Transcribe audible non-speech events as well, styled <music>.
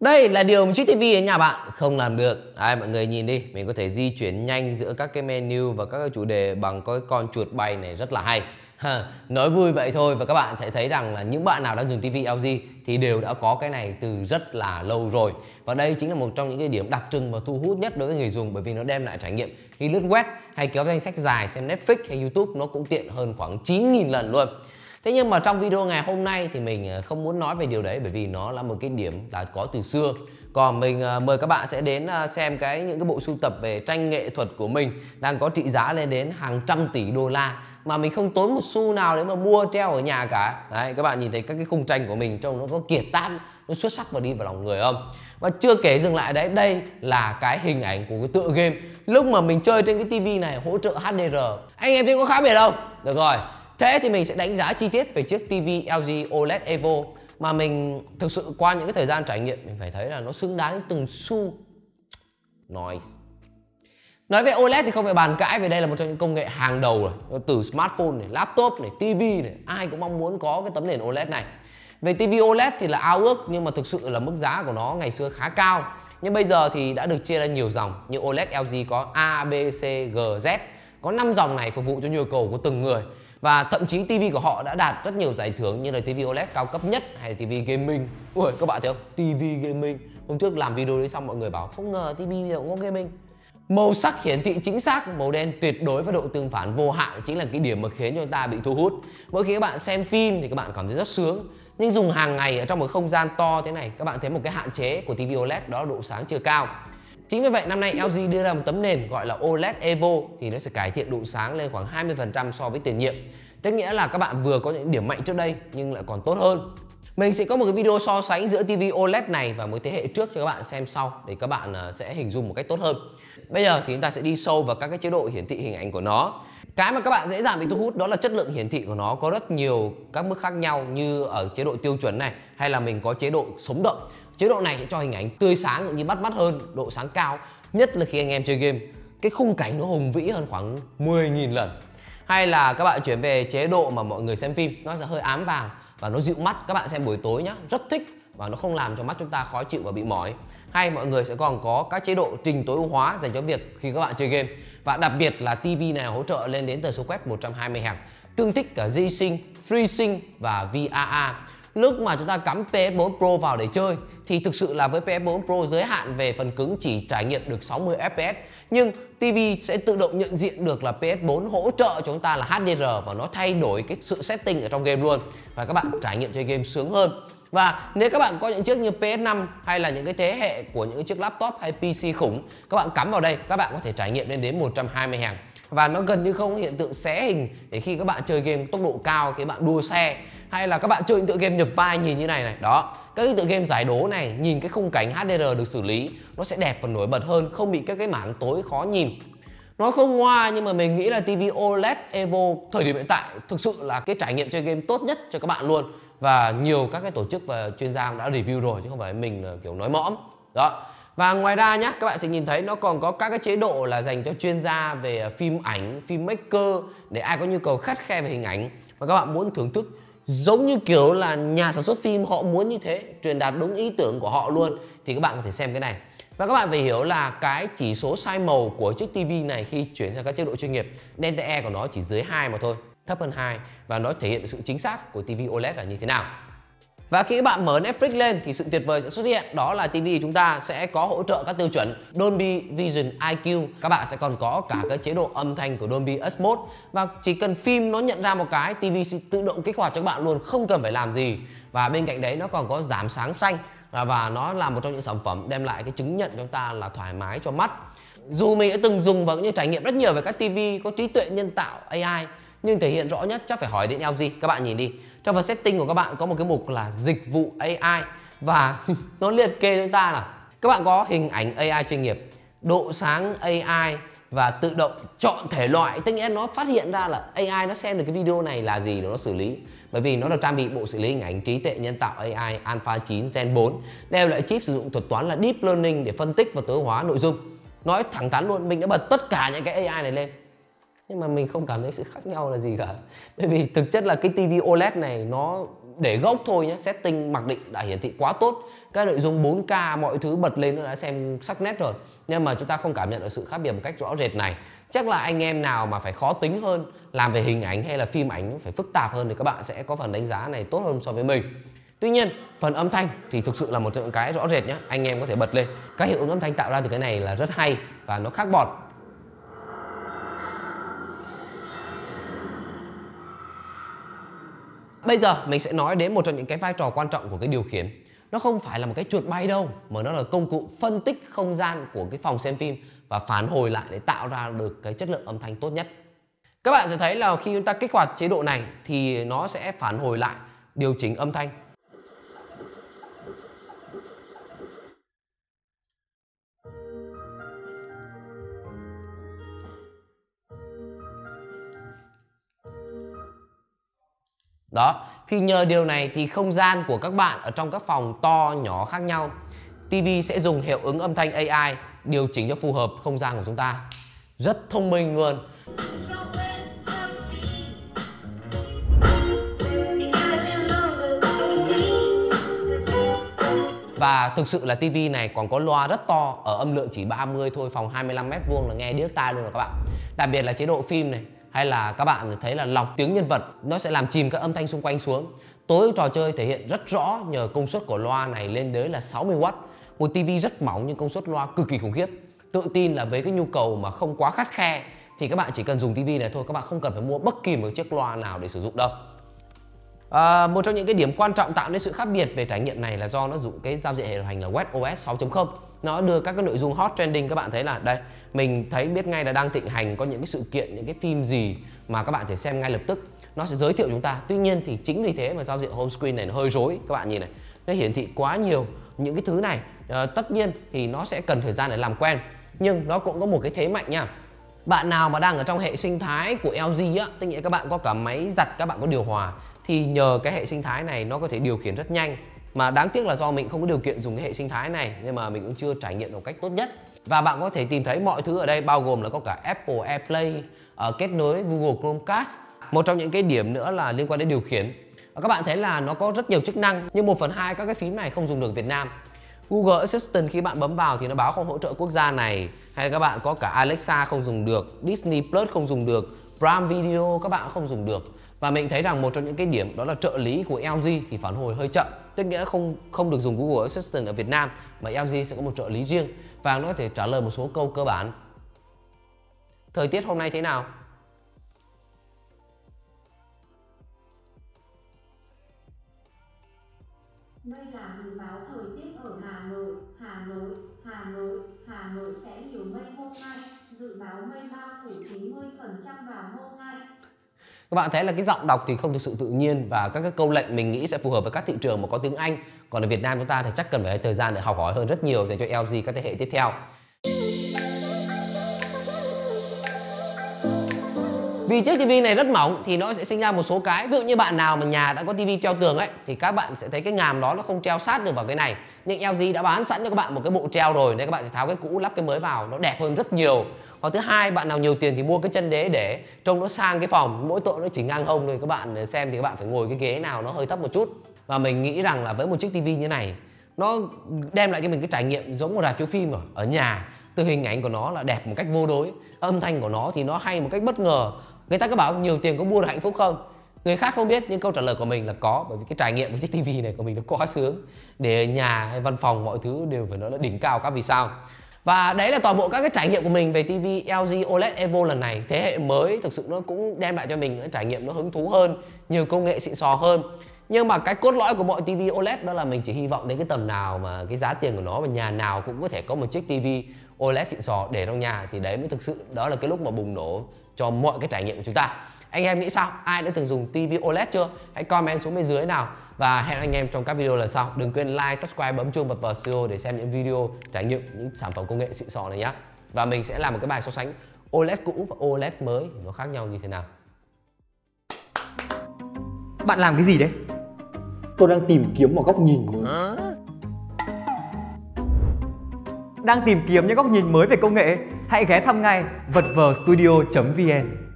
đây là điều mà chiếc TV ở nhà bạn không làm được. Ai mọi người nhìn đi, mình có thể di chuyển nhanh giữa các cái menu và các cái chủ đề bằng cái con chuột bay này rất là hay. Ha, nói vui vậy thôi và các bạn sẽ thấy rằng là những bạn nào đang dùng TV LG thì đều đã có cái này từ rất là lâu rồi. Và đây chính là một trong những cái điểm đặc trưng và thu hút nhất đối với người dùng bởi vì nó đem lại trải nghiệm khi lướt web hay kéo danh sách dài xem Netflix hay YouTube nó cũng tiện hơn khoảng 9.000 lần luôn thế nhưng mà trong video ngày hôm nay thì mình ờ, không muốn nói về điều đấy bởi vì nó là một cái điểm đã có từ xưa còn mình ờ, mời các bạn sẽ đến ờ, xem cái những cái bộ sưu tập về tranh nghệ thuật của mình đang có trị giá lên đến hàng trăm tỷ đô la mà mình không tốn một xu nào để mà mua treo ở nhà cả đấy các bạn nhìn thấy các cái khung tranh của mình trông nó có kiệt tác nó xuất sắc và đi vào lòng người không và chưa kể dừng lại đấy đây là cái hình ảnh của cái tựa game lúc mà mình chơi trên cái tivi này hỗ trợ HDR anh em thấy có khác biệt không được rồi Thế thì mình sẽ đánh giá chi tiết về chiếc TV LG OLED Evo mà mình thực sự qua những cái thời gian trải nghiệm mình phải thấy là nó xứng đáng đến từng xu. Noise. Nói về OLED thì không phải bàn cãi về đây là một trong những công nghệ hàng đầu rồi. Từ smartphone này, laptop này, TV này, ai cũng mong muốn có cái tấm nền OLED này. Về TV OLED thì là ao ước nhưng mà thực sự là mức giá của nó ngày xưa khá cao. Nhưng bây giờ thì đã được chia ra nhiều dòng như OLED LG có A, B, C, G, Z. Có 5 dòng này phục vụ cho nhu cầu của từng người và thậm chí TV của họ đã đạt rất nhiều giải thưởng như là TV OLED cao cấp nhất hay TV gaming. Ui các bạn thấy không? TV gaming. Hôm trước làm video đấy xong mọi người bảo không ngờ TV bây giờ cũng có gaming. Màu sắc hiển thị chính xác, màu đen tuyệt đối và độ tương phản vô hạn chính là cái điểm mà khiến cho người ta bị thu hút. Mỗi khi các bạn xem phim thì các bạn cảm thấy rất sướng. Nhưng dùng hàng ngày ở trong một không gian to thế này, các bạn thấy một cái hạn chế của TV OLED đó là độ sáng chưa cao. Chính vì vậy năm nay LG đưa ra một tấm nền gọi là OLED Evo thì nó sẽ cải thiện độ sáng lên khoảng 20% so với tiền nhiệm. Tức nghĩa là các bạn vừa có những điểm mạnh trước đây nhưng lại còn tốt hơn. Mình sẽ có một cái video so sánh giữa TV OLED này và một thế hệ trước cho các bạn xem sau để các bạn ờ, sẽ hình dung một cách tốt hơn. Bây giờ thì chúng ta sẽ đi sâu vào các cái chế độ hiển thị hình ảnh của nó. Cái mà các bạn dễ dàng bị thu hút đó là chất lượng hiển thị của nó có rất nhiều các mức khác nhau như ở chế độ tiêu chuẩn này hay là mình có chế độ sống động. Chế độ này sẽ cho hình ảnh tươi sáng cũng như bắt mắt hơn, độ sáng cao, nhất là khi anh em chơi game. Cái khung cảnh nó hùng vĩ hơn khoảng 10.000 lần. Hay là các bạn chuyển về chế độ mà mọi người xem phim, nó sẽ hơi ám vàng và nó dịu mắt. Các bạn xem buổi tối nhá, rất thích và nó không làm cho mắt chúng ta khó chịu và bị mỏi. Hay mọi người sẽ còn có các chế độ trình tối ưu hóa dành cho việc khi các bạn chơi game. Và đặc biệt là TV này hỗ trợ lên đến tần số quét 120 Hz, tương thích cả G-Sync, FreeSync và VAA lúc mà chúng ta cắm PS4 Pro vào để chơi thì thực sự là với PS4 Pro giới hạn về phần cứng chỉ trải nghiệm được 60 FPS nhưng TV sẽ tự động nhận diện được là PS4 hỗ trợ cho chúng ta là HDR và nó thay đổi cái sự setting ở trong game luôn và các bạn trải nghiệm chơi game sướng hơn và nếu các bạn có những chiếc như PS5 hay là những cái thế hệ của những chiếc laptop hay PC khủng Các bạn cắm vào đây các bạn có thể trải nghiệm lên đến 120 hàng và nó gần như không hiện tượng xé hình để khi các bạn chơi game tốc độ cao cái bạn đua xe hay là các bạn chơi những tựa game nhập vai nhìn như này này đó các cái tựa game giải đố này nhìn cái khung cảnh HDR được xử lý nó sẽ đẹp và nổi bật hơn không bị các cái mảng tối khó nhìn nó không ngoa nhưng mà mình nghĩ là TV OLED Evo thời điểm hiện tại thực sự là cái trải nghiệm chơi game tốt nhất cho các bạn luôn và nhiều các cái tổ chức và chuyên gia cũng đã review rồi chứ không phải mình ờ, kiểu nói mõm đó và ngoài ra nhé các bạn sẽ nhìn thấy nó còn có các cái chế độ là dành cho chuyên gia về à, phim ảnh phim maker để ai có nhu cầu khắt khe về hình ảnh và các bạn muốn thưởng thức giống như kiểu là nhà sản xuất phim họ muốn như thế truyền đạt đúng ý tưởng của họ luôn thì các bạn có thể xem cái này và các bạn phải hiểu là cái chỉ số sai màu của chiếc TV này khi chuyển sang các chế độ chuyên nghiệp DTE của nó chỉ dưới 2 mà thôi thấp hơn 2 và nó thể hiện sự chính xác của TV OLED là như thế nào và khi các bạn mở Netflix lên thì sự tuyệt vời sẽ xuất hiện đó là TV chúng ta sẽ có hỗ trợ các tiêu chuẩn Dolby Vision IQ. Các bạn sẽ còn có cả cái chế độ âm thanh của Dolby Atmos và chỉ cần phim nó nhận ra một cái TV sẽ tự động kích hoạt cho các bạn luôn không cần phải làm gì. Và bên cạnh đấy nó còn có giảm sáng xanh và nó là một trong những sản phẩm đem lại cái chứng nhận cho chúng ta là thoải mái cho mắt. Dù mình đã từng dùng và cũng như trải nghiệm rất nhiều về các TV có trí tuệ nhân tạo AI nhưng thể hiện rõ nhất chắc phải hỏi đến LG. Các bạn nhìn đi, trong phần setting của các bạn có một cái mục là dịch vụ AI và <laughs> nó liệt kê chúng ta là các bạn có hình ảnh AI chuyên nghiệp độ sáng AI và tự động chọn thể loại tất nhiên nó phát hiện ra là AI nó xem được cái video này là gì để nó xử lý bởi vì nó được trang bị bộ xử lý hình ảnh trí tuệ nhân tạo AI Alpha 9 Gen 4 đều lại chip sử dụng thuật toán là Deep Learning để phân tích và tối hóa nội dung nói thẳng thắn luôn mình đã bật tất cả những cái AI này lên nhưng mà mình không cảm thấy sự khác nhau là gì cả bởi vì thực chất là cái TV OLED này nó để gốc thôi nhé setting mặc định đã hiển thị quá tốt các nội dung 4K mọi thứ bật lên nó đã xem sắc nét rồi nhưng mà chúng ta không cảm nhận được sự khác biệt một cách rõ rệt này chắc là anh em nào mà phải khó tính hơn làm về hình ảnh hay là phim ảnh phải phức tạp hơn thì các bạn sẽ có phần đánh giá này tốt hơn so với mình Tuy nhiên, phần âm thanh thì thực sự là một trong cái rõ rệt nhé Anh em có thể bật lên Các hiệu ứng âm thanh tạo ra từ cái này là rất hay Và nó khác bọt Bây giờ mình sẽ nói đến một trong những cái vai trò quan trọng của cái điều khiển. Nó không phải là một cái chuột bay đâu mà nó là công cụ phân tích không gian của cái phòng xem phim và phản hồi lại để tạo ra được cái chất lượng âm thanh tốt nhất. Các bạn sẽ thấy là khi chúng ta kích hoạt chế độ này thì nó sẽ phản hồi lại điều chỉnh âm thanh Đó, thì nhờ điều này thì không gian của các bạn ở trong các phòng to nhỏ khác nhau TV sẽ dùng hiệu ứng âm thanh AI điều chỉnh cho phù hợp không gian của chúng ta. Rất thông minh luôn. Và thực sự là TV này còn có loa rất to ở âm lượng chỉ 30 thôi, phòng 25 mét vuông là nghe điếc tai luôn rồi các bạn. Đặc biệt là chế độ phim này, hay là các bạn thấy là lọc tiếng nhân vật nó sẽ làm chìm các âm thanh xung quanh xuống tối trò chơi thể hiện rất rõ nhờ công suất của loa này lên đến là 60W một tv rất mỏng nhưng công suất loa cực kỳ khủng khiếp tự tin là với cái nhu cầu mà không quá khắt khe thì các bạn chỉ cần dùng tv này thôi các bạn không cần phải mua bất kỳ một chiếc loa nào để sử dụng đâu À, một trong những cái điểm quan trọng tạo nên sự khác biệt về trải nghiệm này là do nó dùng cái giao diện hệ điều hành là WebOS 6.0 nó đưa các cái nội dung hot trending các bạn thấy là đây mình thấy biết ngay là đang thịnh hành có những cái sự kiện những cái phim gì mà các bạn thể xem ngay lập tức nó sẽ giới thiệu chúng ta tuy nhiên thì chính vì thế mà giao diện home screen này nó hơi rối các bạn nhìn này nó hiển thị quá nhiều những cái thứ này à, tất nhiên thì nó sẽ cần thời gian để làm quen nhưng nó cũng có một cái thế mạnh nha bạn nào mà đang ở trong hệ sinh thái của LG á tức nghĩa các bạn có cả máy giặt các bạn có điều hòa thì nhờ cái hệ sinh thái này nó có thể điều khiển rất nhanh mà đáng tiếc là do mình không có điều kiện dùng cái hệ sinh thái này nên mà mình cũng chưa trải nghiệm một cách tốt nhất và bạn có thể tìm thấy mọi thứ ở đây bao gồm là có cả Apple AirPlay uh, kết nối Google Chromecast một trong những cái điểm nữa là liên quan đến điều khiển các bạn thấy là nó có rất nhiều chức năng nhưng 1 phần 2 các cái phím này không dùng được Việt Nam Google Assistant khi bạn bấm vào thì nó báo không hỗ trợ quốc gia này hay là các bạn có cả Alexa không dùng được Disney Plus không dùng được Prime Video các bạn không dùng được và mình thấy rằng một trong những cái điểm đó là trợ lý của LG thì phản hồi hơi chậm tức nghĩa không không được dùng Google Assistant ở Việt Nam mà LG sẽ có một trợ lý riêng và nó có thể trả lời một số câu cơ bản. Thời tiết hôm nay thế nào? Đây là dự báo thời tiết ở Hà Nội, Hà Nội, Hà Nội, Hà Nội sẽ nhiều mây hôm nay, dự báo mây bao phủ 90% vào hôm nay, các bạn thấy là cái giọng đọc thì không thực sự tự nhiên và các cái câu lệnh mình nghĩ sẽ phù hợp với các thị trường mà có tiếng Anh còn ở Việt Nam chúng ta thì chắc cần phải thời gian để học hỏi hơn rất nhiều dành cho LG các thế hệ tiếp theo vì chiếc tivi này rất mỏng thì nó sẽ sinh ra một số cái ví dụ như bạn nào mà nhà đã có tivi treo tường ấy thì các bạn sẽ thấy cái ngàm đó nó không treo sát được vào cái này nhưng LG đã bán sẵn cho các bạn một cái bộ treo rồi nên các bạn sẽ tháo cái cũ lắp cái mới vào nó đẹp hơn rất nhiều còn thứ hai bạn nào nhiều tiền thì mua cái chân đế để trông nó sang cái phòng mỗi tội nó chỉ ngang hông thôi các bạn xem thì các bạn phải ngồi cái ghế nào nó hơi thấp một chút và mình nghĩ rằng là với một chiếc tivi như này nó đem lại cho mình cái trải nghiệm giống một rạp chiếu phim ở, ở nhà từ hình ảnh của nó là đẹp một cách vô đối âm thanh của nó thì nó hay một cách bất ngờ người ta cứ bảo nhiều tiền có mua được hạnh phúc không người khác không biết nhưng câu trả lời của mình là có bởi vì cái trải nghiệm với chiếc tivi này của mình nó quá sướng để nhà hay văn phòng mọi thứ đều phải nói là đỉnh cao các vì sao và đấy là toàn bộ các cái trải nghiệm của mình về TV LG OLED Evo lần này thế hệ mới thực sự nó cũng đem lại cho mình những trải nghiệm nó hứng thú hơn nhiều công nghệ xịn sò hơn nhưng mà cái cốt lõi của mọi TV OLED đó là mình chỉ hy vọng đến cái tầm nào mà cái giá tiền của nó và nhà nào cũng có thể có một chiếc TV OLED xịn sò để trong nhà thì đấy mới thực sự đó là cái lúc mà bùng nổ cho mọi cái trải nghiệm của chúng ta anh em nghĩ sao ai đã từng dùng TV OLED chưa hãy comment xuống bên dưới nào và hẹn anh em trong các video lần sau đừng quên like subscribe bấm chuông bật vào studio để xem những video trải nghiệm những sản phẩm công nghệ xịn sò này nhé và mình sẽ làm một cái bài so sánh OLED cũ và OLED mới nó khác nhau như thế nào bạn làm cái gì đấy tôi đang tìm kiếm một góc nhìn mới đang tìm kiếm những góc nhìn mới về công nghệ hãy ghé thăm ngay vật vờ studio vn